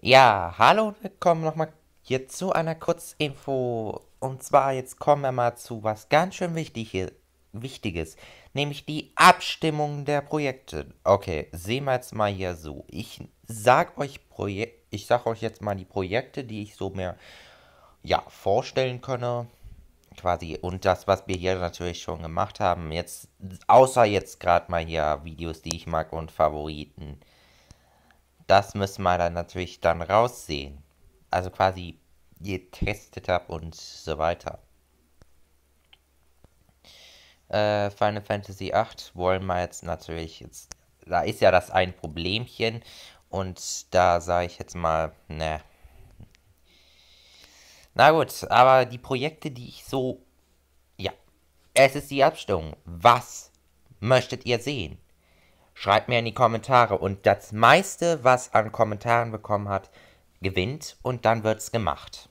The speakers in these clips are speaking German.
Ja, hallo und willkommen nochmal hier zu einer Kurzinfo. Und zwar jetzt kommen wir mal zu was ganz schön Wichtige, Wichtiges, nämlich die Abstimmung der Projekte. Okay, sehen wir jetzt mal hier so. Ich sag euch Projek ich sag euch jetzt mal die Projekte, die ich so mir ja vorstellen könne, quasi und das, was wir hier natürlich schon gemacht haben. Jetzt außer jetzt gerade mal hier Videos, die ich mag und Favoriten das müssen wir dann natürlich dann raussehen. Also quasi getestet habe und so weiter. Äh, Final Fantasy VIII wollen wir jetzt natürlich, jetzt, da ist ja das ein Problemchen und da sage ich jetzt mal, ne. Na gut, aber die Projekte, die ich so, ja, es ist die Abstimmung. Was möchtet ihr sehen? Schreibt mir in die Kommentare und das meiste, was an Kommentaren bekommen hat, gewinnt und dann wird es gemacht.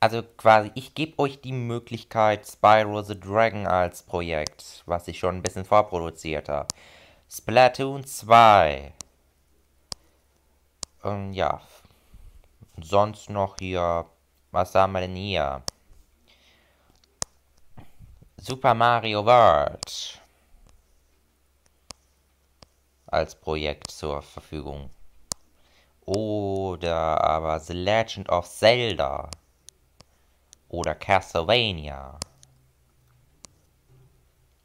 Also quasi, ich gebe euch die Möglichkeit, Spyro the Dragon als Projekt, was ich schon ein bisschen vorproduziert habe. Splatoon 2. Ähm, ja. Sonst noch hier, was haben wir denn hier? Super Mario World als Projekt zur Verfügung. Oder aber The Legend of Zelda. Oder Castlevania.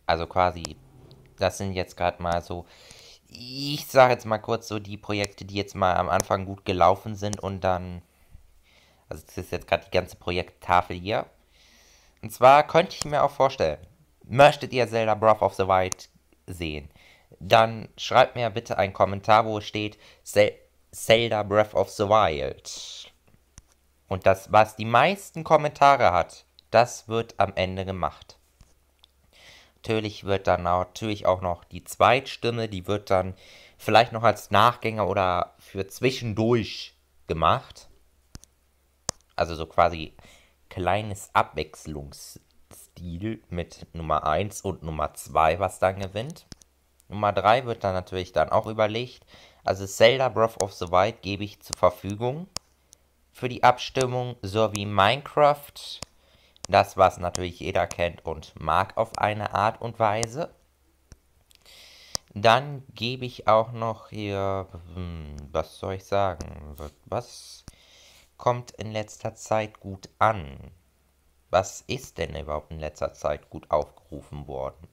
Also quasi, das sind jetzt gerade mal so, ich sage jetzt mal kurz so die Projekte, die jetzt mal am Anfang gut gelaufen sind und dann, also das ist jetzt gerade die ganze Projekttafel hier. Und zwar könnte ich mir auch vorstellen, möchtet ihr Zelda Breath of the Wild sehen? dann schreibt mir bitte einen Kommentar, wo steht Zelda Breath of the Wild. Und das, was die meisten Kommentare hat, das wird am Ende gemacht. Natürlich wird dann natürlich auch noch die Zweitstimme, die wird dann vielleicht noch als Nachgänger oder für zwischendurch gemacht. Also so quasi kleines Abwechslungsstil mit Nummer 1 und Nummer 2, was dann gewinnt. Nummer 3 wird dann natürlich dann auch überlegt. Also Zelda Breath of the Wild gebe ich zur Verfügung für die Abstimmung, sowie Minecraft. Das, was natürlich jeder kennt und mag auf eine Art und Weise. Dann gebe ich auch noch hier, hm, was soll ich sagen, was kommt in letzter Zeit gut an? Was ist denn überhaupt in letzter Zeit gut aufgerufen worden?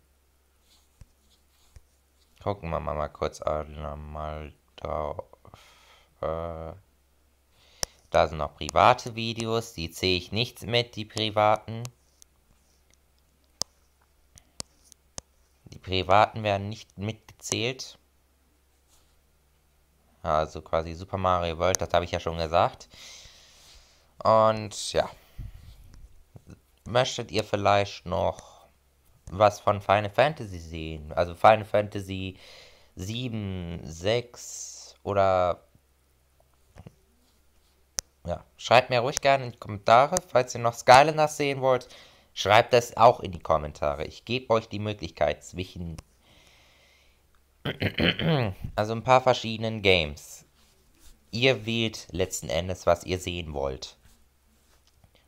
Gucken wir mal kurz einmal drauf. Äh, da sind noch private Videos, die zähle ich nichts mit, die privaten. Die privaten werden nicht mitgezählt. Also quasi Super Mario World, das habe ich ja schon gesagt. Und ja. Möchtet ihr vielleicht noch was von Final Fantasy sehen. Also Final Fantasy 7, 6 oder. Ja, schreibt mir ruhig gerne in die Kommentare, falls ihr noch Skylanders sehen wollt. Schreibt das auch in die Kommentare. Ich gebe euch die Möglichkeit zwischen. Also ein paar verschiedenen Games. Ihr wählt letzten Endes, was ihr sehen wollt.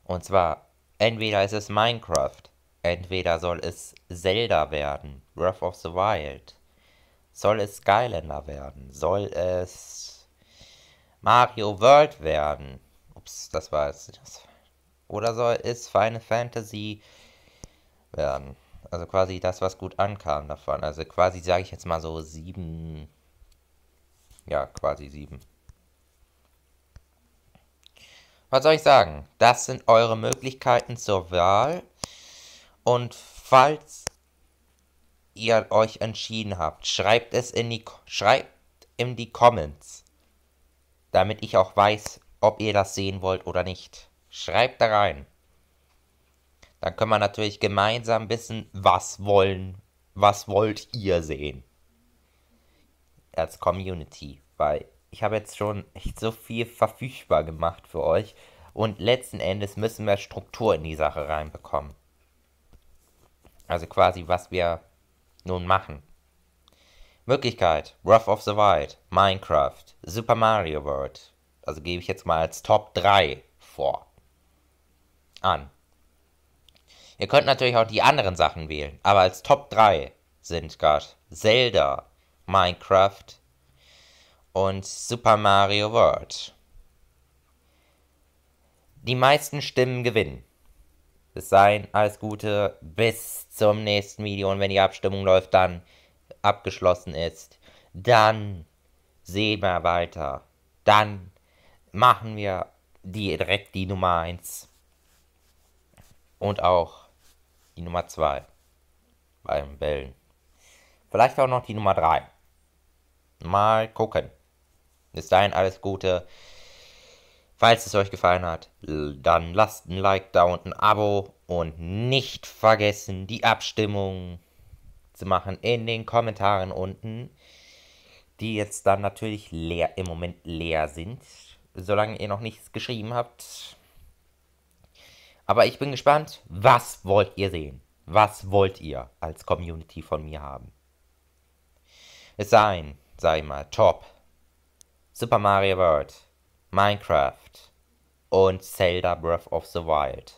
Und zwar, entweder ist es Minecraft, Entweder soll es Zelda werden, Breath of the Wild. Soll es Skylander werden? Soll es Mario World werden? Ups, das war es. Oder soll es Final Fantasy werden? Also quasi das, was gut ankam davon. Also quasi sage ich jetzt mal so sieben. Ja, quasi sieben. Was soll ich sagen? Das sind eure Möglichkeiten zur Wahl. Und falls ihr euch entschieden habt, schreibt es in die, schreibt in die Comments, damit ich auch weiß, ob ihr das sehen wollt oder nicht. Schreibt da rein. Dann können wir natürlich gemeinsam wissen, was wollen, was wollt ihr sehen als Community, weil ich habe jetzt schon echt so viel verfügbar gemacht für euch und letzten Endes müssen wir Struktur in die Sache reinbekommen. Also quasi, was wir nun machen. Wirklichkeit, Breath of the Wild, Minecraft, Super Mario World. Also gebe ich jetzt mal als Top 3 vor. An. Ihr könnt natürlich auch die anderen Sachen wählen, aber als Top 3 sind gerade Zelda, Minecraft und Super Mario World. Die meisten Stimmen gewinnen bis dahin, alles Gute, bis zum nächsten Video. Und wenn die Abstimmung läuft, dann abgeschlossen ist, dann sehen wir weiter. Dann machen wir die, direkt die Nummer 1. Und auch die Nummer 2 beim Bellen. Vielleicht auch noch die Nummer 3. Mal gucken. Bis dahin alles Gute. Falls es euch gefallen hat, dann lasst ein Like da und ein Abo und nicht vergessen, die Abstimmung zu machen in den Kommentaren unten, die jetzt dann natürlich leer im Moment leer sind, solange ihr noch nichts geschrieben habt. Aber ich bin gespannt, was wollt ihr sehen? Was wollt ihr als Community von mir haben? Es sei, ein, sag ich mal, top. Super Mario World. Minecraft und Zelda Breath of the Wild.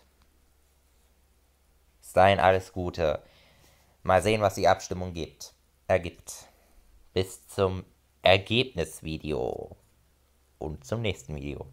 Sein alles Gute. Mal sehen, was die Abstimmung gibt, ergibt. Bis zum Ergebnisvideo und zum nächsten Video.